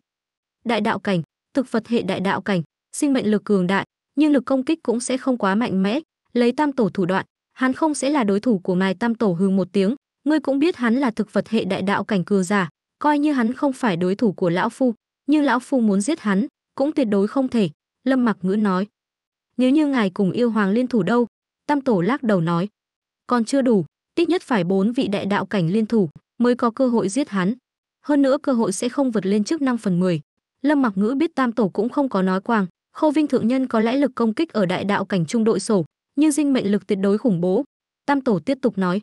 Đại đạo cảnh, thực vật hệ đại đạo cảnh, sinh mệnh lực cường đại, nhưng lực công kích cũng sẽ không quá mạnh mẽ, lấy tam tổ thủ đoạn, hắn không sẽ là đối thủ của ngài tam tổ hừ một tiếng, ngươi cũng biết hắn là thực vật hệ đại đạo cảnh cường giả, coi như hắn không phải đối thủ của lão phu, nhưng lão phu muốn giết hắn, cũng tuyệt đối không thể, Lâm Mặc Ngữ nói. Nếu như ngài cùng yêu hoàng liên thủ đâu? Tam tổ lắc đầu nói còn chưa đủ, ít nhất phải bốn vị đại đạo cảnh liên thủ mới có cơ hội giết hắn. Hơn nữa cơ hội sẽ không vượt lên trước 5 phần 10. Lâm Mặc Ngữ biết Tam Tổ cũng không có nói quang, Khâu Vinh thượng nhân có lẽ lực công kích ở đại đạo cảnh trung đội sổ, nhưng dinh mệnh lực tuyệt đối khủng bố. Tam Tổ tiếp tục nói: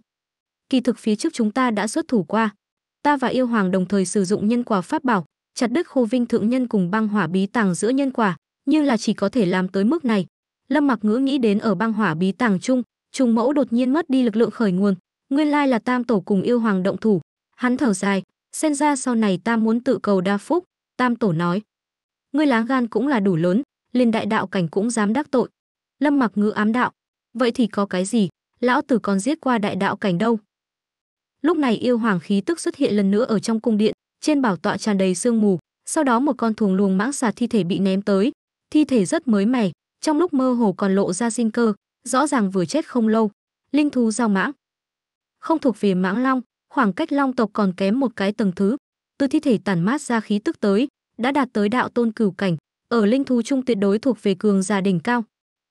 "Kỳ thực phía trước chúng ta đã xuất thủ qua, ta và yêu hoàng đồng thời sử dụng nhân quả pháp bảo, chặt đứt Khâu Vinh thượng nhân cùng băng hỏa bí tàng giữa nhân quả, nhưng là chỉ có thể làm tới mức này." Lâm Mặc Ngữ nghĩ đến ở băng hỏa bí tàng trung trùng mẫu đột nhiên mất đi lực lượng khởi nguồn nguyên lai là tam tổ cùng yêu hoàng động thủ hắn thở dài xen ra sau này tam muốn tự cầu đa phúc tam tổ nói ngươi lá gan cũng là đủ lớn liền đại đạo cảnh cũng dám đắc tội lâm mặc ngữ ám đạo vậy thì có cái gì lão tử còn giết qua đại đạo cảnh đâu lúc này yêu hoàng khí tức xuất hiện lần nữa ở trong cung điện trên bảo tọa tràn đầy sương mù sau đó một con thùng luồng mãng xà thi thể bị ném tới thi thể rất mới mẻ trong lúc mơ hồ còn lộ ra sinh cơ rõ ràng vừa chết không lâu. Linh thú giao mãng Không thuộc về mãng long, khoảng cách long tộc còn kém một cái tầng thứ. Từ thi thể tản mát ra khí tức tới, đã đạt tới đạo tôn cửu cảnh, ở linh thú trung tuyệt đối thuộc về cường gia đỉnh cao.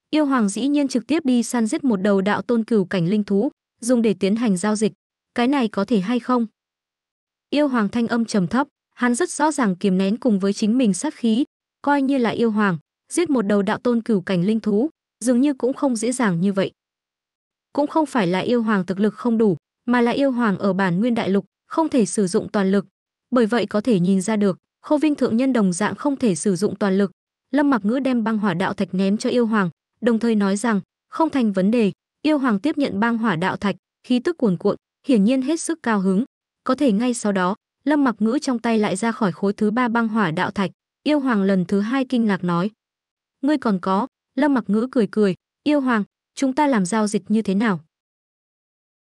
Yêu hoàng dĩ nhiên trực tiếp đi săn giết một đầu đạo tôn cửu cảnh linh thú, dùng để tiến hành giao dịch. Cái này có thể hay không? Yêu hoàng thanh âm trầm thấp, hắn rất rõ ràng kiềm nén cùng với chính mình sát khí, coi như là yêu hoàng, giết một đầu đạo tôn cửu cảnh linh thú, dường như cũng không dễ dàng như vậy. Cũng không phải là yêu hoàng thực lực không đủ, mà là yêu hoàng ở bản nguyên đại lục, không thể sử dụng toàn lực. Bởi vậy có thể nhìn ra được, Khâu Vinh thượng nhân đồng dạng không thể sử dụng toàn lực. Lâm Mặc Ngữ đem băng hỏa đạo thạch ném cho yêu hoàng, đồng thời nói rằng, không thành vấn đề, yêu hoàng tiếp nhận băng hỏa đạo thạch, khí tức cuồn cuộn, hiển nhiên hết sức cao hứng. Có thể ngay sau đó, Lâm Mặc Ngữ trong tay lại ra khỏi khối thứ ba băng hỏa đạo thạch, yêu hoàng lần thứ hai kinh ngạc nói: "Ngươi còn có, Lâm Mặc Ngữ cười cười, "Yêu hoàng, chúng ta làm giao dịch như thế nào?"